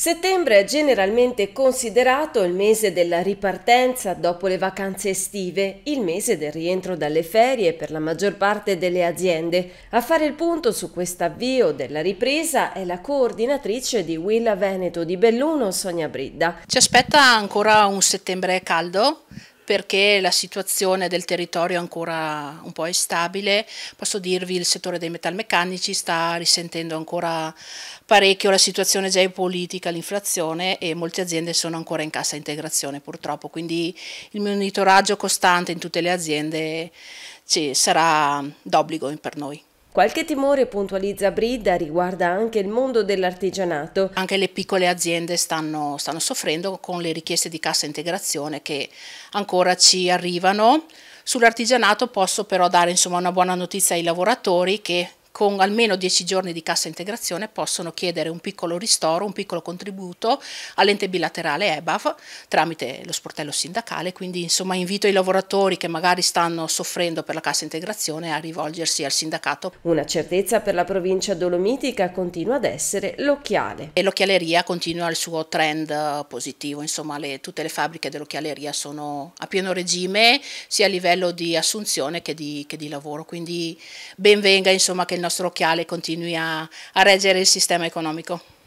Settembre è generalmente considerato il mese della ripartenza dopo le vacanze estive, il mese del rientro dalle ferie per la maggior parte delle aziende. A fare il punto su questo avvio della ripresa è la coordinatrice di Willa Veneto di Belluno, Sonia Bridda. Ci aspetta ancora un settembre caldo, perché la situazione del territorio è ancora un po' instabile. Posso dirvi che il settore dei metalmeccanici sta risentendo ancora parecchio la situazione geopolitica, l'inflazione e molte aziende sono ancora in cassa integrazione purtroppo, quindi il monitoraggio costante in tutte le aziende sarà d'obbligo per noi. Qualche timore, puntualizza Brida, riguarda anche il mondo dell'artigianato. Anche le piccole aziende stanno, stanno soffrendo con le richieste di cassa integrazione che ancora ci arrivano. Sull'artigianato posso però dare insomma, una buona notizia ai lavoratori che con almeno 10 giorni di cassa integrazione possono chiedere un piccolo ristoro, un piccolo contributo all'ente bilaterale EBAV tramite lo sportello sindacale, quindi insomma invito i lavoratori che magari stanno soffrendo per la cassa integrazione a rivolgersi al sindacato. Una certezza per la provincia dolomitica continua ad essere l'occhiale. E l'occhialeria continua il suo trend eh, positivo, insomma le, tutte le fabbriche dell'occhialeria sono a pieno regime sia a livello di assunzione che di, che di lavoro, quindi ben venga insomma che il nostro nostro occhiale continui a, a reggere il sistema economico.